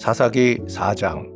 사사기 4장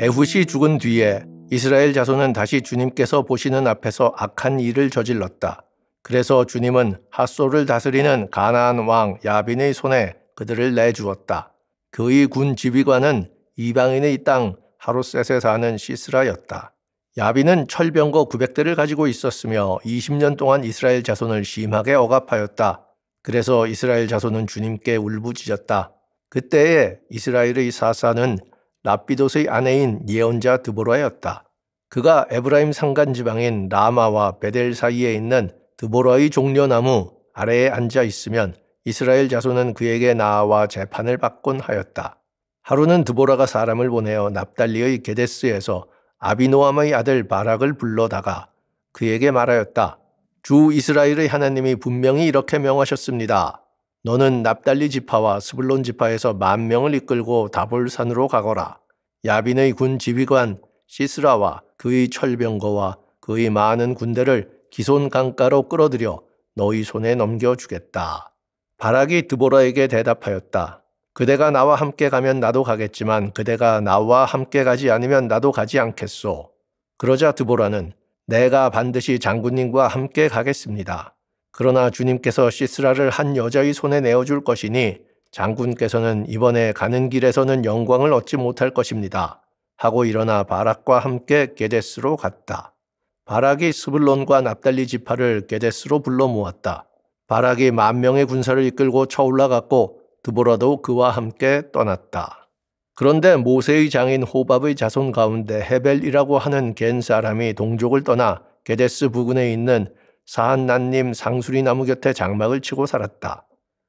에훗이 죽은 뒤에 이스라엘 자손은 다시 주님께서 보시는 앞에서 악한 일을 저질렀다. 그래서 주님은 핫소를 다스리는 가나안 왕 야빈의 손에 그들을 내주었다. 그의 군 지휘관은 이방인의 땅 하롯셋에 사는 시스라였다. 야빈은 철병거 900대를 가지고 있었으며 20년 동안 이스라엘 자손을 심하게 억압하였다. 그래서 이스라엘 자손은 주님께 울부짖었다. 그때에 이스라엘의 사사는 라피스의 아내인 예언자 드보라였다. 그가 에브라임 산간 지방인 라마와 베델 사이에 있는 드보라의 종려나무 아래에 앉아 있으면 이스라엘 자손은 그에게 나와 재판을 받곤 하였다. 하루는 드보라가 사람을 보내어 납달리의 게데스에서 아비노함의 아들 바락을 불러다가 그에게 말하였다. 주 이스라엘의 하나님이 분명히 이렇게 명하셨습니다. 너는 납달리 지파와 스불론 지파에서 만 명을 이끌고 다볼산으로 가거라. 야빈의 군 지휘관 시스라와 그의 철병거와 그의 많은 군대를 기손 강가로 끌어들여 너희 손에 넘겨주겠다. 바락이 드보라에게 대답하였다. 그대가 나와 함께 가면 나도 가겠지만 그대가 나와 함께 가지 않으면 나도 가지 않겠소. 그러자 드보라는 내가 반드시 장군님과 함께 가겠습니다. 그러나 주님께서 시스라를 한 여자의 손에 내어줄 것이니 장군께서는 이번에 가는 길에서는 영광을 얻지 못할 것입니다. 하고 일어나 바락과 함께 게데스로 갔다. 바락이 스불론과 납달리 지파를 게데스로 불러 모았다. 바락이 만 명의 군사를 이끌고 쳐올라갔고 드보라도 그와 함께 떠났다. 그런데 모세의 장인 호밥의 자손 가운데 헤벨이라고 하는 겐 사람이 동족을 떠나 게데스 부근에 있는 사한난님 상수리 나무 곁에 장막을 치고 살았다.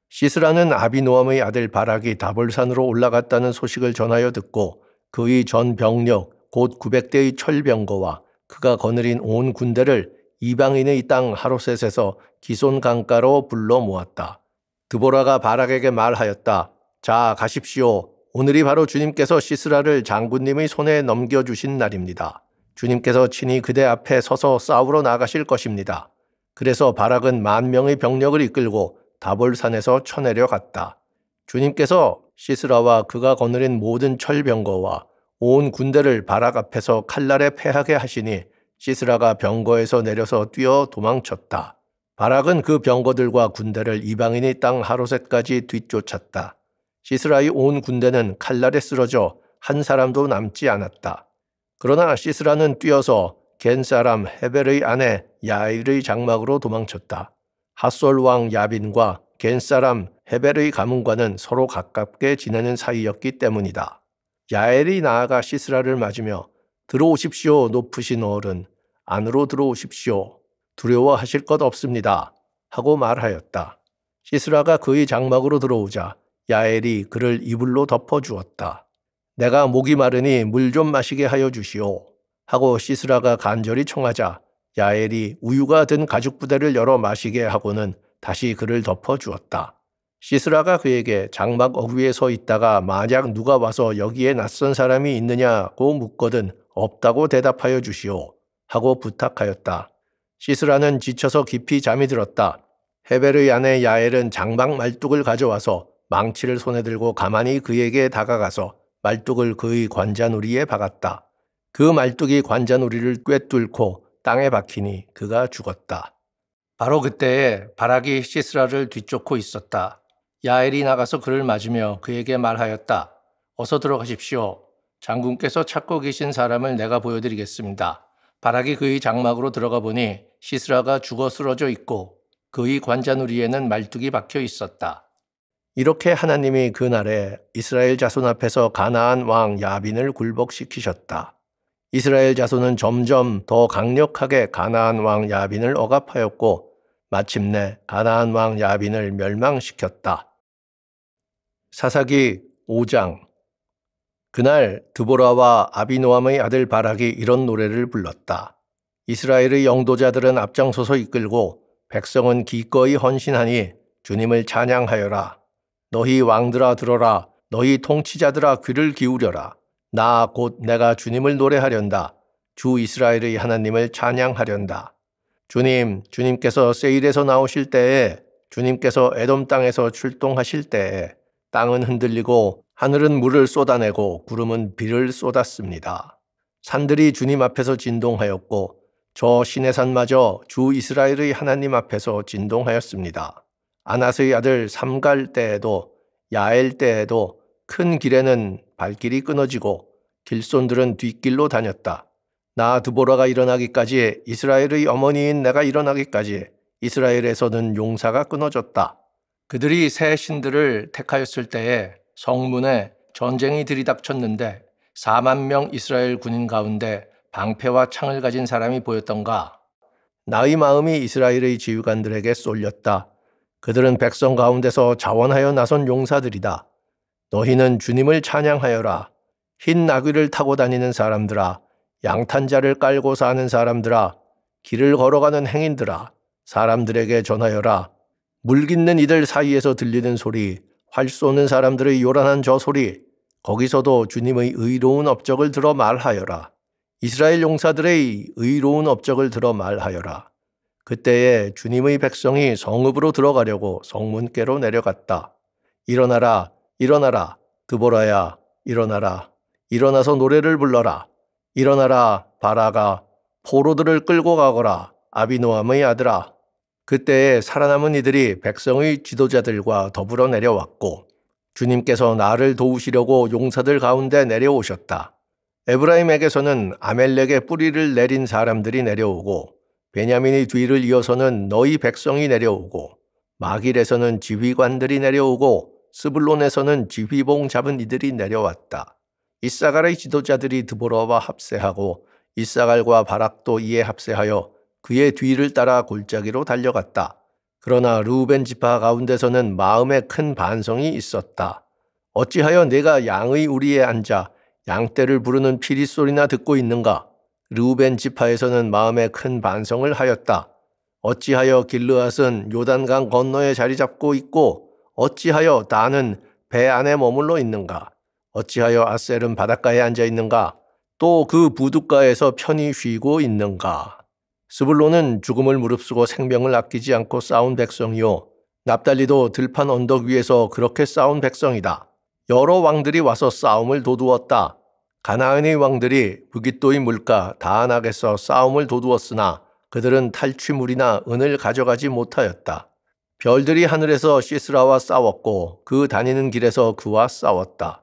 시스라는 아비노암의 아들 바락이 다볼산으로 올라갔다는 소식을 전하여 듣고 그의 전 병력 곧 900대의 철병거와 그가 거느린 온 군대를 이방인의 땅 하로셋에서 기손 강가로 불러 모았다. 드보라가 바락에게 말하였다. 자 가십시오. 오늘이 바로 주님께서 시스라를 장군님의 손에 넘겨주신 날입니다. 주님께서 친히 그대 앞에 서서 싸우러 나가실 것입니다. 그래서 바락은 만 명의 병력을 이끌고 다볼산에서 쳐내려갔다. 주님께서 시스라와 그가 거느린 모든 철병거와 온 군대를 바락 앞에서 칼날에 패하게 하시니 시스라가 병거에서 내려서 뛰어 도망쳤다. 바락은 그 병거들과 군대를 이방인의 땅 하로셋까지 뒤쫓았다. 시스라의 온 군대는 칼날에 쓰러져 한 사람도 남지 않았다. 그러나 시스라는 뛰어서 겐 사람 헤벨의 아내 야일의 장막으로 도망쳤다. 핫솔 왕 야빈과 겐 사람 헤벨의 가문과는 서로 가깝게 지내는 사이였기 때문이다. 야엘이 나아가 시스라를 맞으며 들어오십시오 높으신 어른 안으로 들어오십시오 두려워하실 것 없습니다 하고 말하였다. 시스라가 그의 장막으로 들어오자 야엘이 그를 이불로 덮어 주었다. 내가 목이 마르니 물 좀 마시게 하여 주시오. 하고 시스라가 간절히 청하자 야엘이 우유가 든 가죽 부대를 열어 마시게 하고는 다시 그를 덮어 주었다. 시스라가 그에게 장막 어귀에 서 있다가 만약 누가 와서 여기에 낯선 사람이 있느냐고 묻거든 없다고 대답하여 주시오 하고 부탁하였다. 시스라는 지쳐서 깊이 잠이 들었다. 헤벨의 아내 야엘은 장막 말뚝을 가져와서 망치를 손에 들고 가만히 그에게 다가가서 말뚝을 그의 관자놀이에 박았다. 그 말뚝이 관자놀이를 꿰뚫고 땅에 박히니 그가 죽었다. 바로 그때에 바락이 시스라를 뒤쫓고 있었다. 야엘이 나가서 그를 맞으며 그에게 말하였다. 어서 들어가십시오. 장군께서 찾고 계신 사람을 내가 보여드리겠습니다. 바락이 그의 장막으로 들어가 보니 시스라가 죽어 쓰러져 있고 그의 관자놀이에는 말뚝이 박혀 있었다. 이렇게 하나님이 그날에 이스라엘 자손 앞에서 가나안 왕 야빈을 굴복시키셨다. 이스라엘 자손은 점점 더 강력하게 가나안 왕 야빈을 억압하였고 마침내 가나안 왕 야빈을 멸망시켰다. 사사기 5장 그날 드보라와 아비노함의 아들 바락이 이런 노래를 불렀다. 이스라엘의 영도자들은 앞장서서 이끌고 백성은 기꺼이 헌신하니 주님을 찬양하여라. 너희 왕들아 들어라. 너희 통치자들아 귀를 기울여라. 나 곧 내가 주님을 노래하련다. 주 이스라엘의 하나님을 찬양하련다. 주님, 주님께서 세일에서 나오실 때에 주님께서 에돔 땅에서 출동하실 때에 땅은 흔들리고 하늘은 물을 쏟아내고 구름은 비를 쏟았습니다. 산들이 주님 앞에서 진동하였고 저 시내산마저 주 이스라엘의 하나님 앞에서 진동하였습니다. 아나스의 아들 삼갈 때에도 야엘 때에도 큰 길에는 발길이 끊어지고 길손들은 뒷길로 다녔다. 나두보라가 일어나기까지 이스라엘의 어머니인 내가 일어나기까지 이스라엘에서는 용사가 끊어졌다. 그들이 새 신들을 택하였을 때에 성문에 전쟁이 들이닥쳤는데 4만 명 이스라엘 군인 가운데 방패와 창을 가진 사람이 보였던가? 나의 마음이 이스라엘의 지휘관들에게 쏠렸다. 그들은 백성 가운데서 자원하여 나선 용사들이다. 너희는 주님을 찬양하여라. 흰 나귀를 타고 다니는 사람들아, 양탄자를 깔고 사는 사람들아, 길을 걸어가는 행인들아, 사람들에게 전하여라. 물 깃는 이들 사이에서 들리는 소리, 활 쏘는 사람들의 요란한 저 소리, 거기서도 주님의 의로운 업적을 들어 말하여라. 이스라엘 용사들의 의로운 업적을 들어 말하여라. 그때에 주님의 백성이 성읍으로 들어가려고 성문께로 내려갔다. 일어나라, 일어나라, 드보라야, 일어나라, 일어나서 노래를 불러라. 일어나라, 바라가, 포로들을 끌고 가거라, 아비노함의 아들아. 그때에 살아남은 이들이 백성의 지도자들과 더불어 내려왔고, 주님께서 나를 도우시려고 용사들 가운데 내려오셨다. 에브라임에게서는 아멜렉의 뿌리를 내린 사람들이 내려오고, 베냐민이 뒤를 이어서는 너희 백성이 내려오고 마길에서는 지휘관들이 내려오고 스불론에서는 지휘봉 잡은 이들이 내려왔다. 이사갈의 지도자들이 드보라와 합세하고 이사갈과 바락도 이에 합세하여 그의 뒤를 따라 골짜기로 달려갔다. 그러나 루벤 지파 가운데서는 마음에 큰 반성이 있었다. 어찌하여 내가 양의 우리에 앉아 양떼를 부르는 피리 소리나 듣고 있는가? 르우벤 지파에서는 마음에 큰 반성을 하였다. 어찌하여 길르앗은 요단강 건너에 자리 잡고 있고 어찌하여 나는 배 안에 머물러 있는가? 어찌하여 아셀은 바닷가에 앉아 있는가? 또 그 부둣가에서 편히 쉬고 있는가? 스불론은 죽음을 무릅쓰고 생명을 아끼지 않고 싸운 백성이요. 납달리도 들판 언덕 위에서 그렇게 싸운 백성이다. 여러 왕들이 와서 싸움을 도두었다. 가나안의 왕들이 부깃또의 물가 다안악에서 싸움을 도두었으나 그들은 탈취물이나 은을 가져가지 못하였다. 별들이 하늘에서 시스라와 싸웠고 그 다니는 길에서 그와 싸웠다.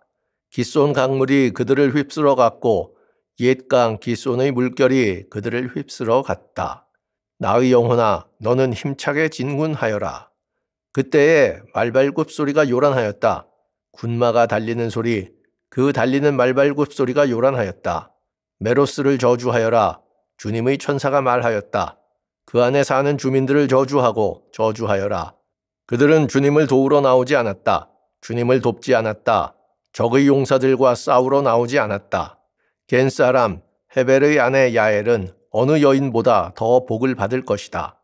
기손 강물이 그들을 휩쓸어 갔고 옛강 기손의 물결이 그들을 휩쓸어 갔다. 나의 영혼아 너는 힘차게 진군하여라. 그때에 말발굽 소리가 요란하였다. 군마가 달리는 소리, 그 달리는 말발굽 소리가 요란하였다. 메로스를 저주하여라. 주님의 천사가 말하였다. 그 안에 사는 주민들을 저주하고 저주하여라. 그들은 주님을 도우러 나오지 않았다. 주님을 돕지 않았다. 적의 용사들과 싸우러 나오지 않았다. 겐 사람 헤벨의 아내 야엘은 어느 여인보다 더 복을 받을 것이다.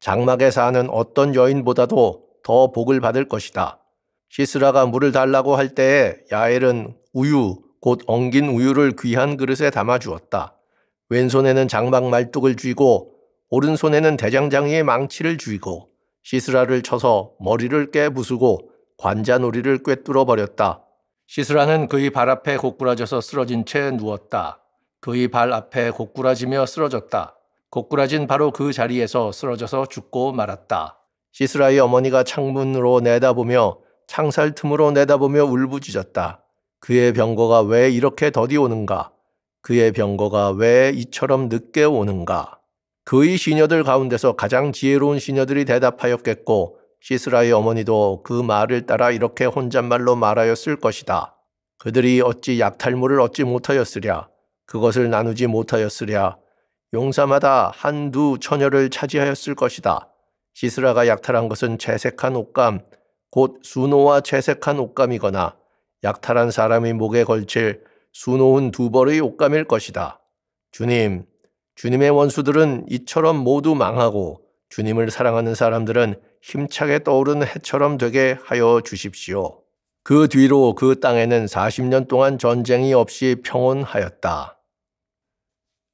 장막에 사는 어떤 여인보다도 더 복을 받을 것이다. 시스라가 물을 달라고 할 때에 야엘은 우유, 곧 엉긴 우유를 귀한 그릇에 담아 주었다. 왼손에는 장막 말뚝을 쥐고 오른손에는 대장장이의 망치를 쥐고 시스라를 쳐서 머리를 깨부수고 관자놀이를 꿰뚫어 버렸다. 시스라는 그의 발 앞에 고꾸라져서 쓰러진 채 누웠다. 그의 발 앞에 고꾸라지며 쓰러졌다. 고꾸라진 바로 그 자리에서 쓰러져서 죽고 말았다. 시스라의 어머니가 창문으로 내다보며 창살 틈으로 내다보며 울부짖었다. 그의 병거가 왜 이렇게 더디 오는가? 그의 병거가 왜 이처럼 늦게 오는가? 그의 시녀들 가운데서 가장 지혜로운 시녀들이 대답하였겠고 시스라의 어머니도 그 말을 따라 이렇게 혼잣말로 말하였을 것이다. 그들이 어찌 약탈물을 얻지 못하였으랴. 그것을 나누지 못하였으랴. 용사마다 한두 처녀를 차지하였을 것이다. 시스라가 약탈한 것은 채색한 옷감, 곧 수노와 채색한 옷감이거나 약탈한 사람의 목에 걸칠 수놓은 두 벌의 옷감일 것이다. 주님, 주님의 원수들은 이처럼 모두 망하고 주님을 사랑하는 사람들은 힘차게 떠오른 해처럼 되게 하여 주십시오. 그 뒤로 그 땅에는 40년 동안 전쟁이 없이 평온하였다.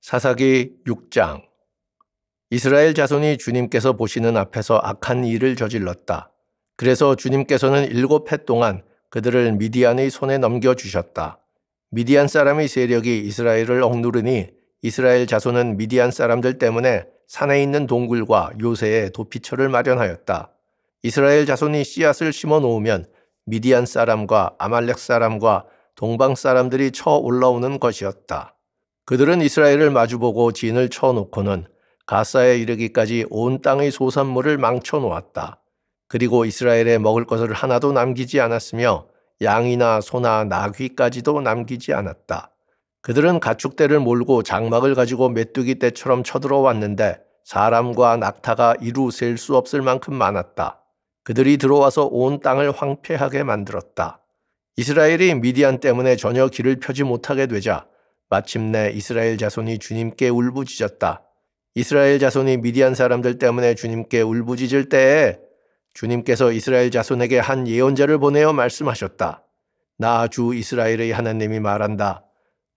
사사기 6장 이스라엘 자손이 주님께서 보시는 앞에서 악한 일을 저질렀다. 그래서 주님께서는 일곱 해 동안 그들을 미디안의 손에 넘겨주셨다. 미디안 사람의 세력이 이스라엘을 억누르니 이스라엘 자손은 미디안 사람들 때문에 산에 있는 동굴과 요새에 도피처를 마련하였다. 이스라엘 자손이 씨앗을 심어 놓으면 미디안 사람과 아말렉 사람과 동방 사람들이 쳐 올라오는 것이었다. 그들은 이스라엘을 마주보고 진을 쳐 놓고는 가사에 이르기까지 온 땅의 소산물을 망쳐 놓았다. 그리고 이스라엘에 먹을 것을 하나도 남기지 않았으며 양이나 소나 나귀까지도 남기지 않았다. 그들은 가축대를 몰고 장막을 가지고 메뚜기 떼처럼 쳐들어왔는데 사람과 낙타가 이루 셀 수 없을 만큼 많았다. 그들이 들어와서 온 땅을 황폐하게 만들었다. 이스라엘이 미디안 때문에 전혀 길을 펴지 못하게 되자 마침내 이스라엘 자손이 주님께 울부짖었다. 이스라엘 자손이 미디안 사람들 때문에 주님께 울부짖을 때에 주님께서 이스라엘 자손에게 한 예언자를 보내어 말씀하셨다. 나 주 이스라엘의 하나님이 말한다.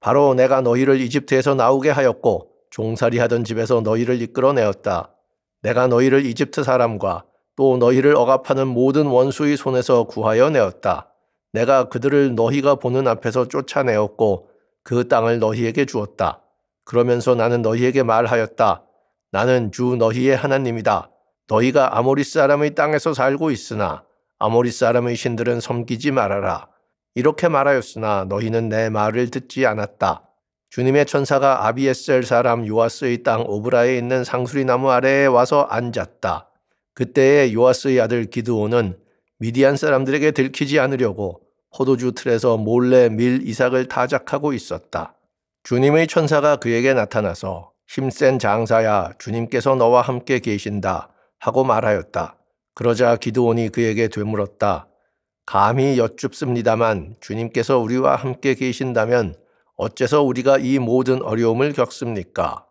바로 내가 너희를 이집트에서 나오게 하였고 종살이 하던 집에서 너희를 이끌어내었다. 내가 너희를 이집트 사람과 또 너희를 억압하는 모든 원수의 손에서 구하여 내었다. 내가 그들을 너희가 보는 앞에서 쫓아내었고 그 땅을 너희에게 주었다. 그러면서 나는 너희에게 말하였다. 나는 주 너희의 하나님이다. 너희가 아모리 사람의 땅에서 살고 있으나 아모리 사람의 신들은 섬기지 말아라. 이렇게 말하였으나 너희는 내 말을 듣지 않았다. 주님의 천사가 아비에셀 사람 요아스의 땅 오브라에 있는 상수리 나무 아래에 와서 앉았다. 그때에 요아스의 아들 기드온은 미디안 사람들에게 들키지 않으려고 포도주 틀에서 몰래 밀 이삭을 타작하고 있었다. 주님의 천사가 그에게 나타나서 힘센 장사야 주님께서 너와 함께 계신다. 하고 말하였다. 그러자 기드온이 그에게 되물었다. 감히 여쭙습니다만 주님께서 우리와 함께 계신다면 어째서 우리가 이 모든 어려움을 겪습니까?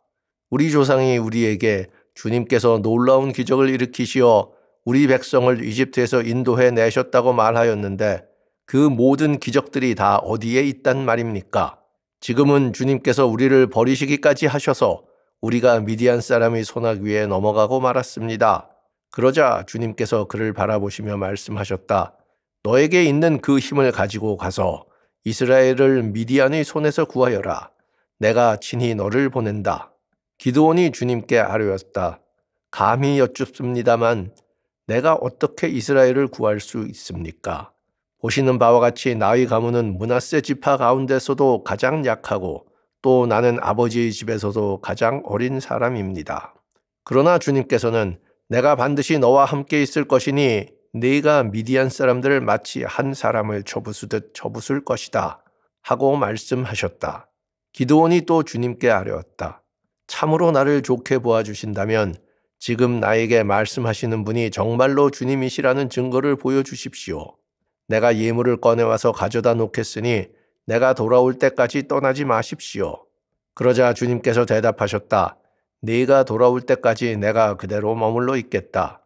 우리 조상이 우리에게 주님께서 놀라운 기적을 일으키시어 우리 백성을 이집트에서 인도해 내셨다고 말하였는데 그 모든 기적들이 다 어디에 있단 말입니까? 지금은 주님께서 우리를 버리시기까지 하셔서 우리가 미디안 사람의 소낙 귀에 넘어가고 말았습니다. 그러자 주님께서 그를 바라보시며 말씀하셨다. 너에게 있는 그 힘을 가지고 가서 이스라엘을 미디안의 손에서 구하여라. 내가 친히 너를 보낸다. 기도원이 주님께 아뢰었다. 감히 여쭙습니다만 내가 어떻게 이스라엘을 구할 수 있습니까? 보시는 바와 같이 나의 가문은 문하세 지파 가운데서도 가장 약하고 또 나는 아버지의 집에서도 가장 어린 사람입니다. 그러나 주님께서는 내가 반드시 너와 함께 있을 것이니 네가 미디안 사람들을 마치 한 사람을 쳐부수듯 쳐부술 것이다 하고 말씀하셨다. 기도원이 또 주님께 아뢰었다. 참으로 나를 좋게 보아 주신다면 지금 나에게 말씀하시는 분이 정말로 주님이시라는 증거를 보여 주십시오. 내가 예물을 꺼내와서 가져다 놓겠으니 내가 돌아올 때까지 떠나지 마십시오. 그러자 주님께서 대답하셨다. 네가 돌아올 때까지 내가 그대로 머물러 있겠다.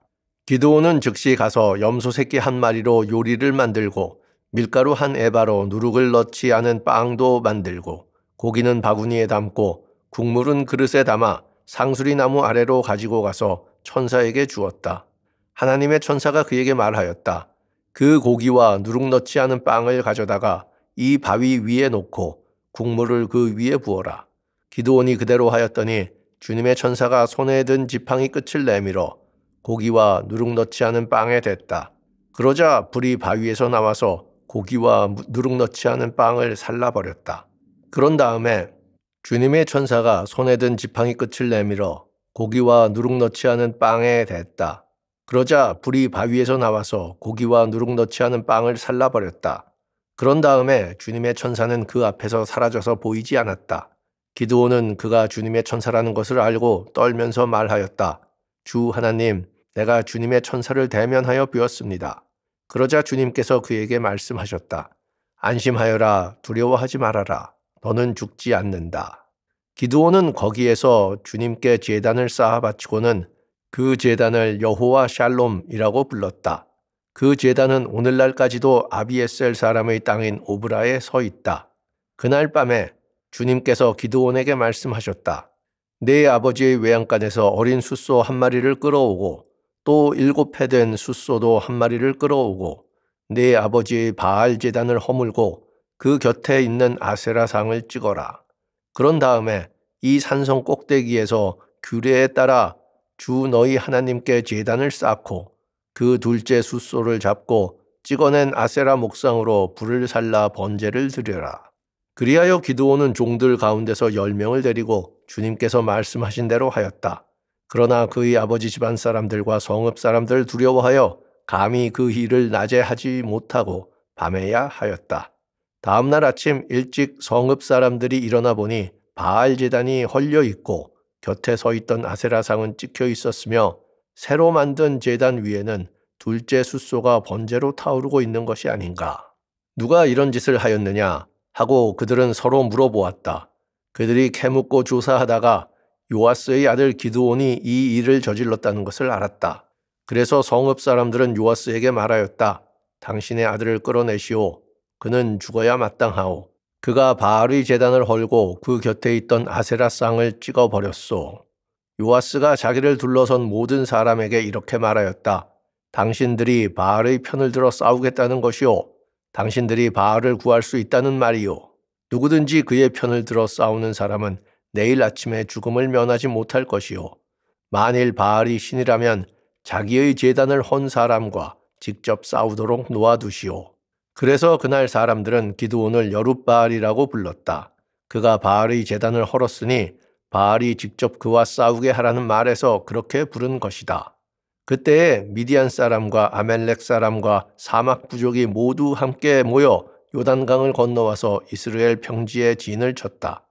기도원은 즉시 가서 염소 새끼 한 마리로 요리를 만들고 밀가루 한 에바로 누룩을 넣지 않은 빵도 만들고 고기는 바구니에 담고 국물은 그릇에 담아 상수리 나무 아래로 가지고 가서 천사에게 주었다. 하나님의 천사가 그에게 말하였다. 그 고기와 누룩 넣지 않은 빵을 가져다가 이 바위 위에 놓고 국물을 그 위에 부어라. 기도원이 그대로 하였더니 주님의 천사가 손에 든 지팡이 끝을 내밀어 고기와 누룩 넣지 않은 빵에 댔다. 그러자 불이 바위에서 나와서 고기와 누룩 넣지 않은 빵을 살라버렸다. 그런 다음에 주님의 천사가 손에 든 지팡이 끝을 내밀어 고기와 누룩 넣지 않은 빵에 댔다. 그러자 불이 바위에서 나와서 고기와 누룩 넣지 않은 빵을 살라버렸다. 그런 다음에 주님의 천사는 그 앞에서 사라져서 보이지 않았다. 기드온은 그가 주님의 천사라는 것을 알고 떨면서 말하였다. 주 하나님, 내가 주님의 천사를 대면하여 비었습니다. 그러자 주님께서 그에게 말씀하셨다. 안심하여라, 두려워하지 말아라. 너는 죽지 않는다. 기드온은 거기에서 주님께 제단을 쌓아 바치고는 그 제단을 여호와 샬롬이라고 불렀다. 그제단은 오늘날까지도 아비에셀 사람의 땅인 오브라에 서 있다. 그날 밤에 주님께서 기드온에게 말씀하셨다. 내 아버지의 외양간에서 어린 숫소 한 마리를 끌어오고 또 일곱 해된 숫소도 한 마리를 끌어오고 내 아버지의 바알 제단을 허물고 그 곁에 있는 아세라 상을 찍어라. 그런 다음에 이 산성 꼭대기에서 규례에 따라 주 너희 하나님께 제단을 쌓고 그 둘째 숫소를 잡고 찍어낸 아세라 목상으로 불을 살라 번제를 드려라. 그리하여 기드온은 종들 가운데서 열 명을 데리고 주님께서 말씀하신 대로 하였다. 그러나 그의 아버지 집안 사람들과 성읍 사람들 두려워하여 감히 그 일을 낮에 하지 못하고 밤에야 하였다. 다음 날 아침 일찍 성읍 사람들이 일어나 보니 바알 재단이 헐려 있고 곁에 서 있던 아세라상은 찍혀 있었으며 새로 만든 재단 위에는 둘째 숫소가 번제로 타오르고 있는 것이 아닌가. 누가 이런 짓을 하였느냐 하고 그들은 서로 물어보았다. 그들이 캐묻고 조사하다가 요아스의 아들 기드온이 이 일을 저질렀다는 것을 알았다. 그래서 성읍 사람들은 요아스에게 말하였다. 당신의 아들을 끌어내시오. 그는 죽어야 마땅하오. 그가 바알의 재단을 헐고 그 곁에 있던 아세라 쌍을 찍어버렸소. 요아스가 자기를 둘러선 모든 사람에게 이렇게 말하였다. 당신들이 바알의 편을 들어 싸우겠다는 것이요. 당신들이 바알을 구할 수 있다는 말이요. 누구든지 그의 편을 들어 싸우는 사람은 내일 아침에 죽음을 면하지 못할 것이요. 만일 바알이 신이라면 자기의 재단을 헌 사람과 직접 싸우도록 놓아두시오. 그래서 그날 사람들은 기드온을 여룻바알이라고 불렀다. 그가 바알의 재단을 헐었으니 바알이 직접 그와 싸우게 하라는 말에서 그렇게 부른 것이다. 그때에 미디안 사람과 아멜렉 사람과 사막 부족이 모두 함께 모여 요단강을 건너와서 이스라엘 평지에 진을 쳤다.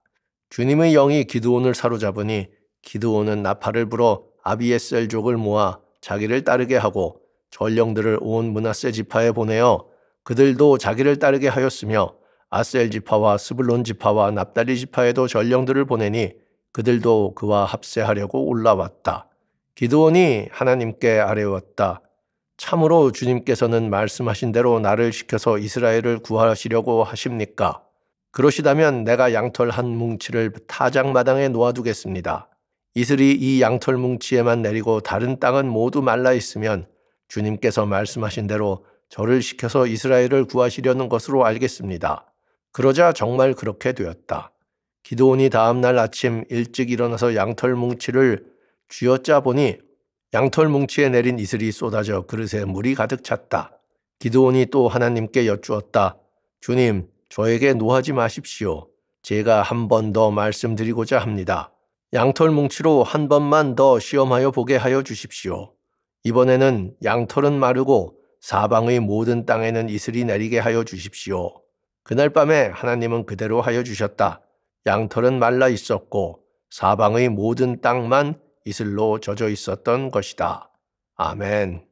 주님의 영이 기드온을 사로잡으니 기드온은 나팔을 불어 아비에셀족을 모아 자기를 따르게 하고 전령들을 온 문하세 지파에 보내어 그들도 자기를 따르게 하였으며 아셀 지파와 스불론 지파와 납달리 지파에도 전령들을 보내니 그들도 그와 합세하려고 올라왔다. 기드온이 하나님께 아뢰었다. 참으로 주님께서는 말씀하신 대로 나를 시켜서 이스라엘을 구하시려고 하십니까? 그러시다면 내가 양털 한 뭉치를 타작마당에 놓아두겠습니다. 이슬이 이 양털 뭉치에만 내리고 다른 땅은 모두 말라 있으면 주님께서 말씀하신 대로 저를 시켜서 이스라엘을 구하시려는 것으로 알겠습니다. 그러자 정말 그렇게 되었다. 기도원이 다음 날 아침 일찍 일어나서 양털 뭉치를 쥐어짜 보니 양털 뭉치에 내린 이슬이 쏟아져 그릇에 물이 가득 찼다. 기도원이 또 하나님께 여쭈었다. 주님, 저에게 노하지 마십시오. 제가 한 번 더 말씀드리고자 합니다. 양털 뭉치로 한 번만 더 시험하여 보게 하여 주십시오. 이번에는 양털은 마르고 사방의 모든 땅에는 이슬이 내리게 하여 주십시오. 그날 밤에 하나님은 그대로 하여 주셨다. 양털은 말라 있었고 사방의 모든 땅만 이슬로 젖어 있었던 것이다. 아멘.